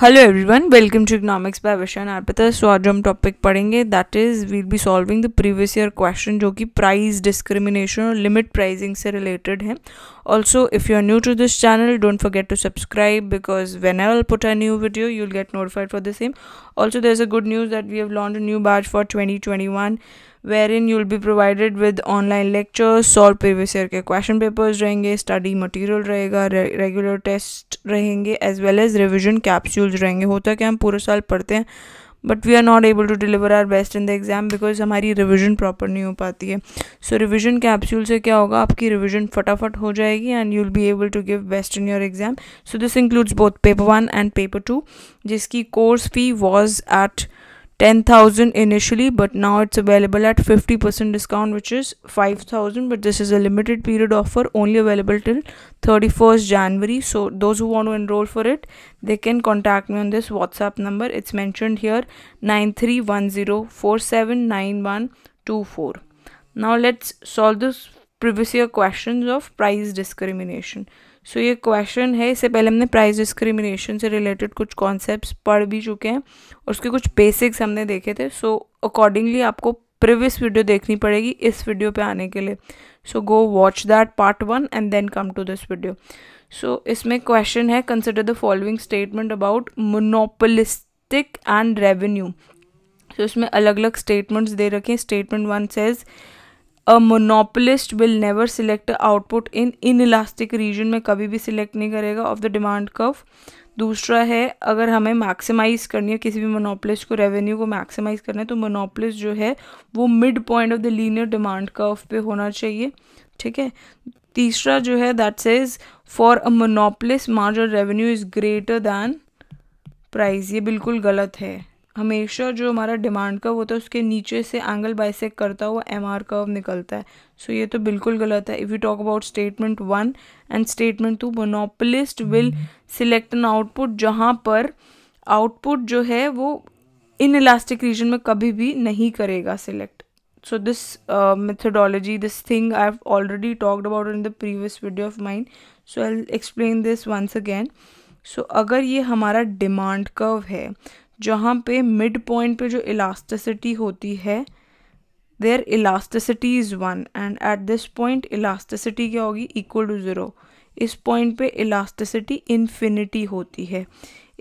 hello everyone welcome to economics by वशन आरपता so आज हम टॉपिक पढ़ेंगे that is we'll be solving the previous year question जो कि प्राइस डिस्क्रिमिनेशन और लिमिट प्राइसिंग से रिलेटेड है also if you are new to this channel don't forget to subscribe because when I will put a new video you will get notified for the same also there is a good news that we have launch a new batch for twenty twenty one wherein you'll be provided with online lectures solve previous year के question papers रहेंगे study material रहेगा regular test रहेंगे as well as revision capsules रहेंगे होता है कि हम पूरे साल पढ़ते हैं but we are not able to deliver our best in the exam because हमारी रिविजन प्रॉपर नहीं हो पाती है सो रिविजन कैप्सूल से क्या होगा आपकी रिविजन फटाफट हो जाएगी and you will be able to give best in your exam so this includes both paper one and paper two जिसकी course fee was at 10,000 initially but now it's available at 50% discount which is 5,000 but this is a limited period offer only available till 31st January so those who want to enroll for it they can contact me on this whatsapp number it's mentioned here 9310479124 now let's solve this previous year questions of price discrimination so so, ये question है इससे पहले हमने price discrimination से related कुछ concepts पढ़ भी चुके हैं और उसके कुछ बेसिक्स हमने देखे थे सो so, अकॉर्डिंगली आपको प्रीवियस वीडियो देखनी पड़ेगी इस वीडियो पे आने के लिए so go watch that part one and then come to this video so इसमें क्वेश्चन है consider the following statement about monopolistic and revenue so इसमें अलग अलग स्टेटमेंट्स दे रखे हैं statement one says a monopolist will never select output in in elastic region में कभी भी सिलेक्ट नहीं करेगा ऑफ द डिमांड कर्व दूसरा है अगर हमें मैक्सिमाइज करनी है किसी भी मोनोपलिस्ट को रेवेन्यू को मैक्सिमाइज करना है तो मोनोपलिस्ट जो है वो mid point of the linear demand curve पे होना चाहिए ठीक है तीसरा जो है that says for a monopolist marginal revenue is greater than price ये बिल्कुल गलत है हमेशा जो हमारा डिमांड कर्व होता है उसके नीचे से एंगल बाइसेक करता हुआ एम आर कर्व निकलता है सो so, ये तो बिल्कुल गलत है if you talk about statement one and statement two monopolist will select an output जहाँ पर आउटपुट जो है वो इन इलास्टिक रीजन में कभी भी नहीं करेगा select so this methodology this thing I have already talked about in the previous video of mind so I explain this once again so अगर ये हमारा डिमांड कर्व है जहाँ पे मिड पॉइंट पे जो इलास्टिसिटी होती है there elasticity is one and at this point elasticity क्या होगी इक्वल टू ज़ीरो इस पॉइंट पे इलास्टिसिटी इन्फिनिटी होती है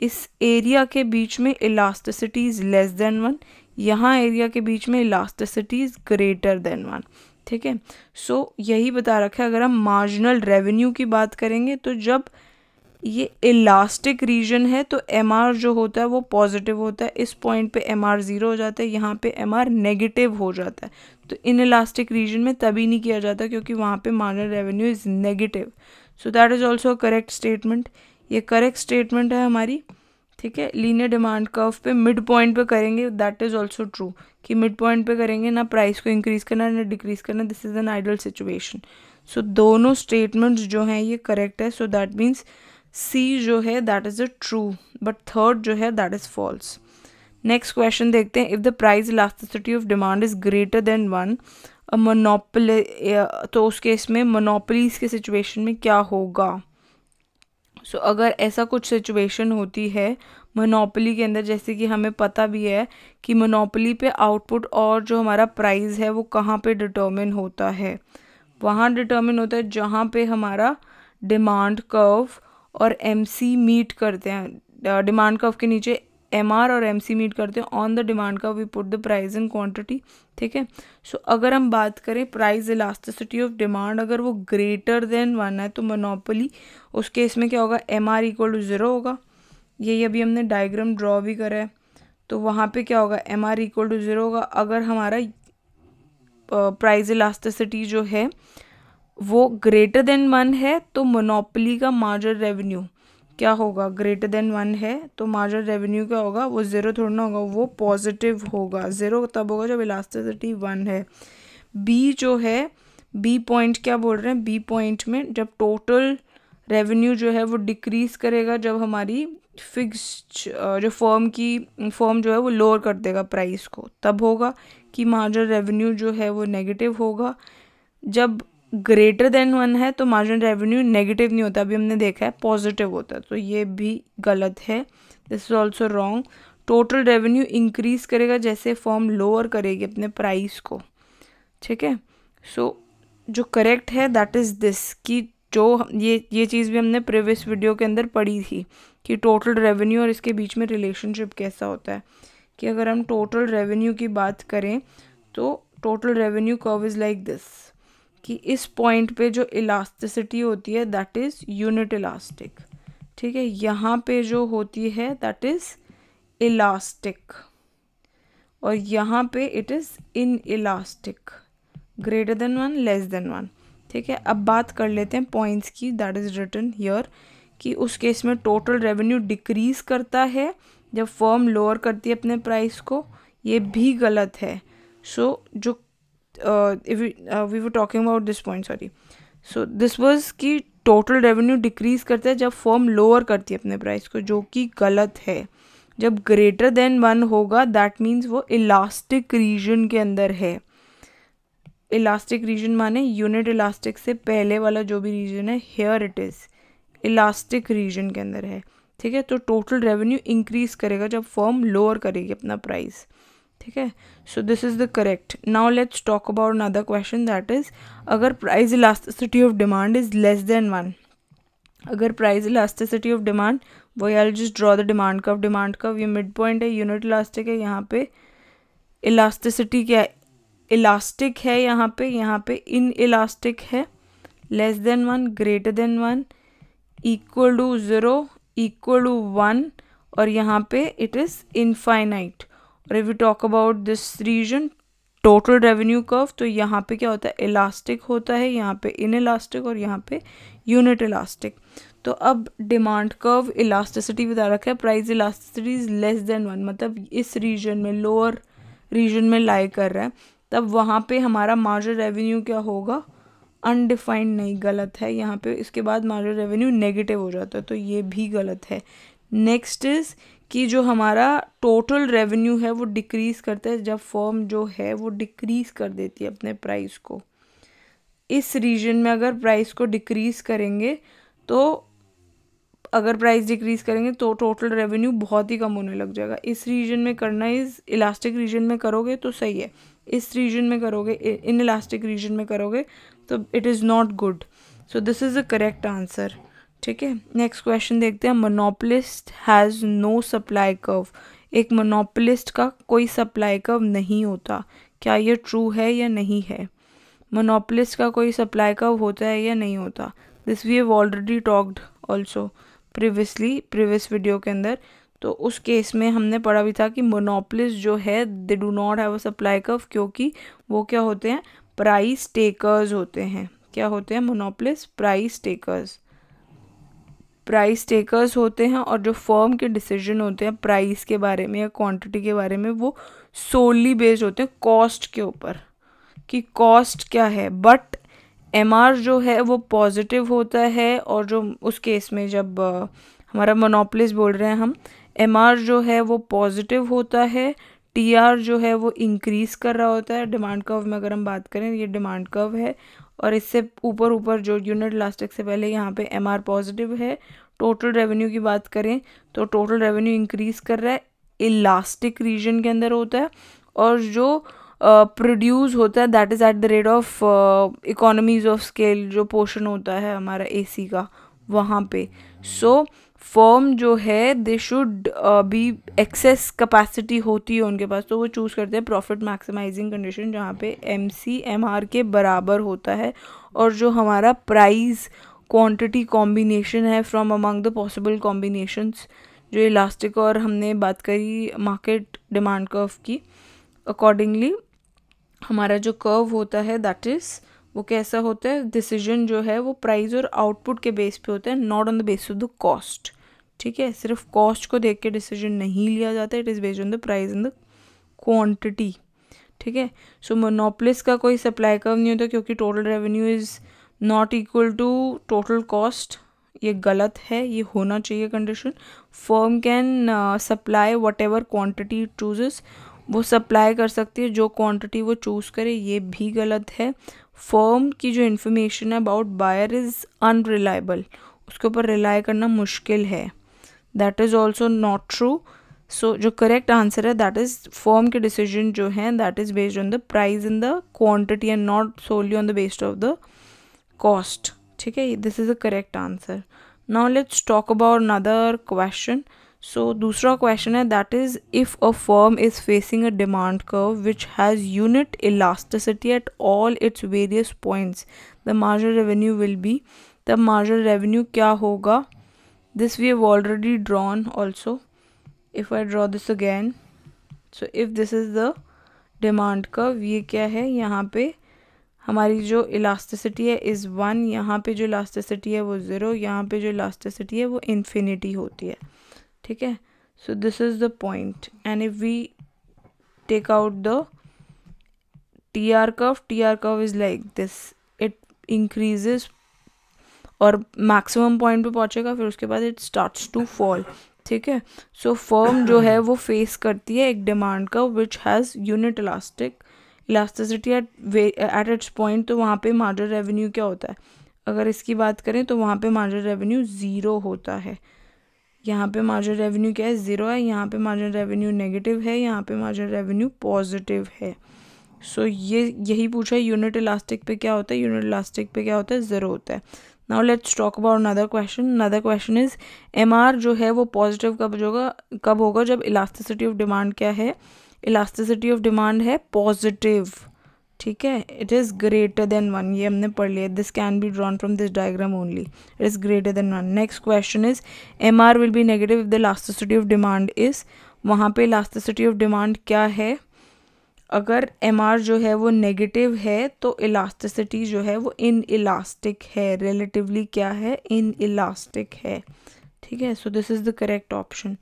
इस एरिया के बीच में elasticity is less than one यहाँ एरिया के बीच में elasticity is greater than one ठीक है सो यही बता रखा है अगर हम मार्जिनल रेवेन्यू की बात करेंगे तो जब ये इलास्टिक रीजन है तो एम जो होता है वो पॉजिटिव होता है इस पॉइंट पे एम आर ज़ीरो हो जाता है यहाँ पे एम आर नेगेटिव हो जाता है तो इन इलास्टिक रीजन में तभी नहीं किया जाता क्योंकि वहाँ पे marginal revenue is negative so that is also correct statement ये करेक्ट स्टेटमेंट है हमारी ठीक है लीनियर डिमांड कर्व पे मिड पॉइंट पे करेंगे दैट इज़ ऑल्सो ट्रू कि मिड पॉइंट पे करेंगे ना प्राइस को इंक्रीज़ करना ना डिक्रीज़ करना this is an ideal situation so दोनों स्टेटमेंट्स जो हैं ये करेक्ट है सो दैट मीन्स सी जो है that is a true but third जो है that is false next question देखते हैं if the price elasticity of demand is greater than one monopoly तो उस केस में मोनोपलीज के सिचुएशन में क्या होगा सो so, अगर ऐसा कुछ सिचुएशन होती है मोनोपली के अंदर जैसे कि हमें पता भी है कि मोनोपली पे आउटपुट और जो हमारा प्राइस है वो कहाँ पे डिटर्मिन होता है वहाँ डिटर्मिन होता है जहाँ पे हमारा डिमांड कर्व और एम सी मीट करते हैं डिमांड कर्व के नीचे एम आर और एम सी मीट करते हैं on the demand curve we put the price in quantity ठीक है सो अगर हम बात करें प्राइस इलास्टिसिटी ऑफ डिमांड अगर वो ग्रेटर देन वन है तो मोनोपली उस केस में क्या होगा M R equal to zero होगा यही अभी हमने डायग्राम ड्रॉ भी करा है तो वहाँ पे क्या होगा M R equal to zero होगा अगर हमारा प्राइज़ इलास्टिसिटी जो है वो ग्रेटर देन वन है तो मोनोपली का मार्जर रेवेन्यू क्या होगा ग्रेटर देन वन है तो मार्जर रेवेन्यू क्या होगा वो ज़ीरो थोड़ा ना होगा वो पॉजिटिव होगा ज़ीरो तब होगा जब इलास्टिसिटी वन है बी जो है बी पॉइंट क्या बोल रहे हैं बी पॉइंट में जब टोटल रेवेन्यू जो है वो डिक्रीज़ करेगा जब हमारी फिक्स जो फॉर्म की फॉर्म जो है वो लोअर कर देगा प्राइस को तब होगा कि मार्जर रेवेन्यू जो है वो नेगेटिव होगा जब ग्रेटर देन वन है तो मार्जिन रेवेन्यू नेगेटिव नहीं होता अभी हमने देखा है पॉजिटिव होता है तो ये भी गलत है this is also wrong total revenue increase करेगा जैसे फॉर्म लोअर करेगी अपने प्राइस को ठीक है सो जो करेक्ट है दैट इज़ दिस कि जो ये ये चीज़ भी हमने प्रीवियस वीडियो के अंदर पढ़ी थी कि टोटल रेवेन्यू और इसके बीच में रिलेशनशिप कैसा होता है कि अगर हम टोटल रेवेन्यू की बात करें तो total revenue curve is like this कि इस पॉइंट पे जो इलास्टिसिटी होती है दैट इज़ यूनिट इलास्टिक ठीक है यहाँ पे जो होती है दैट इज़ इलास्टिक और यहाँ पे it is inelastic greater than one less than one ठीक है अब बात कर लेते हैं पॉइंट्स की दैट इज़ रिटर्न हियर कि उस केस में टोटल रेवेन्यू डिक्रीज़ करता है जब फर्म लोअर करती है अपने प्राइस को ये भी गलत है सो so, जो uh, if we, uh, we were talking about this point sorry so this was कि टोटल रेवेन्यू डिक्रीज करता है जब फॉर्म लोअर करती है अपने प्राइस को जो कि गलत है जब ग्रेटर देन वन होगा दैट मीन्स वो इलास्टिक रीजन के अंदर है इलास्टिक रीजन माने यूनिट इलास्टिक से पहले वाला जो भी रीजन है here it is elastic region के अंदर है ठीक है तो टोटल रेवेन्यू इंक्रीज करेगा जब फॉर्म लोअर करेगी अपना प्राइस ठीक है so this is the correct now let's talk about another question that is अगर price elasticity of demand is less than one अगर प्राइस इलास्टिसिटी ऑफ डिमांड वो I just draw the demand curve demand curve ये mid point है unit elastic है यहाँ पे elasticity क्या है इलास्टिक है यहाँ पे यहाँ पे इन इलास्टिक है less than one greater than one equal to zero equal to one और यहाँ पे इट इज़ इनफाइनाइट और if you talk about this region total revenue curve तो यहाँ पे क्या होता है इलास्टिक होता है यहाँ पे इन इलास्टिक और यहाँ पे यूनिट इलास्टिक तो अब डिमांड कर्व इलास्टिसिटी बता रखा है price elasticity is less than one मतलब इस रीजन में लोअर रीजन में लाई कर रहा है तब वहाँ पे हमारा मार्जर रेवेन्यू क्या होगा अनडिफाइंड नहीं गलत है यहाँ पे इसके बाद मार्जर रेवेन्यू नेगेटिव हो जाता है तो ये भी गलत है नेक्स्ट इज़ कि जो हमारा टोटल रेवेन्यू है वो डिक्रीज़ करता है जब फॉर्म जो है वो डिक्रीज़ कर देती है अपने प्राइस को इस रीजन में अगर प्राइस को डिक्रीज़ करेंगे तो अगर प्राइस डिक्रीज़ करेंगे तो टोटल रेवेन्यू बहुत ही कम होने लग जाएगा इस रीजन में करना इस इलास्टिक रीजन में करोगे तो सही है इस रीजन में करोगे इन इलास्टिक रीजन में करोगे तो it is not good so this is a correct answer ठीक है नेक्स्ट क्वेश्चन देखते हैं monopolist has no supply curve एक मोनोपलिस्ट का कोई सप्लाई कर्व नहीं होता क्या ये ट्रू है या नहीं है मोनोपलिस्ट का कोई सप्लाई कर्व होता है या नहीं होता this we have already talked also previously previous video के अंदर तो उस केस में हमने पढ़ा भी था कि मोनोपलिस्ट जो है they do not have a supply curve क्योंकि वो क्या होते हैं प्राइस टेकर्स होते हैं क्या होते हैं monopolist price takers price takers होते हैं और जो फर्म के डिसीजन होते हैं प्राइस के बारे में या क्वांटिटी के बारे में वो सोली बेस्ड होते हैं कॉस्ट के ऊपर कि कॉस्ट क्या है बट एम जो है वो पॉजिटिव होता है और जो उस केस में जब हमारा मोनोपलिस बोल रहे हैं हम एम जो है वो पॉजिटिव होता है टी जो है वो इंक्रीज़ कर रहा होता है डिमांड कर्व में अगर हम बात करें ये डिमांड कर्व है और इससे ऊपर ऊपर जो यूनिट लास्टिक से पहले यहाँ पे एम आर पॉजिटिव है टोटल रेवेन्यू की बात करें तो टोटल रेवेन्यू इंक्रीज़ कर रहा है इलास्टिक रीजन के अंदर होता है और जो प्रोड्यूस uh, होता है that is at the rate of economies of scale जो पोर्शन होता है हमारा एसी का वहाँ पे सो so, फॉर्म जो है they should be excess capacity होती है उनके पास तो वो चूज़ करते हैं प्रॉफिट मैक्सिमाइजिंग कंडीशन जहाँ पे एम सी एम आर के बराबर होता है और जो हमारा प्राइस क्वांटिटी कॉम्बिनेशन है from among the possible combinations जो इलास्टिक और हमने बात करी मार्केट डिमांड कर्व की अकॉर्डिंगली हमारा जो कर्व होता है दैट इज़ वो कैसा होता है डिसीजन जो है वो प्राइस और आउटपुट के बेस पे होता है not on the base of the cost ठीक है सिर्फ कॉस्ट को देख के डिसीजन नहीं लिया जाता it is based on the price and the quantity ठीक है सो मोनोपलिस का कोई सप्लाई कर्व नहीं होता क्योंकि total revenue is not equal to total cost ये गलत है ये होना चाहिए condition firm can supply whatever quantity chooses वो सप्लाई कर सकती है जो क्वांटिटी वो चूज़ करे ये भी गलत है फर्म की जो इन्फॉर्मेशन है अबाउट बायर इज़ अनरिलायबल उसके ऊपर रिलाई करना मुश्किल है that is also not true so जो करेक्ट आंसर है दैट इज़ फर्म के डिसीजन जो हैं that is based on the price in the quantity and not solely on the based of the cost ठीक है this is the correct answer now let's talk about another question so दूसरा क्वेश्चन है that is if a firm is facing a demand curve which has unit elasticity eight all its various points the marginal revenue will be the marginal revenue क्या होगा this we have already drawn also if I draw this again so if this is the demand curve ये क्या है यहाँ पे हमारी जो elasticity है इज़ वन यहाँ पे जो इलास्टिसिटी है वो ज़ीरो यहाँ पे जो इलास्टिसिटी है वो इन्फिनिटी होती है ठीक है so this is the point and if we take out the T R curve T R curve is like this it increase और मैक्सिमम पॉइंट पे पहुंचेगा फिर उसके बाद इट स्टार्ट्स टू फॉल ठीक है सो फर्म जो है वो फेस करती है एक डिमांड का which has unit elastic elasticity at at its point तो वहाँ पे मार्जर रेवेन्यू क्या होता है अगर इसकी बात करें तो वहाँ पे मार्जर रेवेन्यू ज़ीरो होता है यहाँ पे मार्जिन रेवेन्यू क्या है ज़ीरो है यहाँ पे मार्जिन रेवेन्यू नेगेटिव है यहाँ पे मार्जिन रेवेन्यू पॉजिटिव है सो so, ये यही पूछा है यूनिट इलास्टिक पे क्या होता है यूनिट इलास्टिक पे क्या होता है ज़ीरो होता है now let's talk about another question another question is M जो है वो पॉजिटिव कब होगा कब होगा जब इलास्टिसिटी ऑफ डिमांड क्या है इलास्टिसिटी ऑफ डिमांड है पॉजिटिव ठीक है it is greater than one ये हमने पढ़ लिया this can be drawn from this diagram only it is greater than one next question is M R will be negative if the elasticity of demand is वहाँ पे elasticity of demand क्या है अगर M R जो है वो negative है तो इलास्टिसिटी जो है वो इन इलास्टिक है रिलेटिवली क्या है इन इलास्टिक है ठीक है so this is the correct option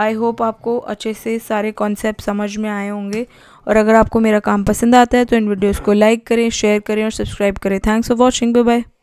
I hope आपको अच्छे से सारे कॉन्सेप्ट समझ में आए होंगे और अगर आपको मेरा काम पसंद आता है तो इन वीडियोज़ को लाइक करें शेयर करें और सब्सक्राइब करें थैंक्स फॉर वॉचिंग बाय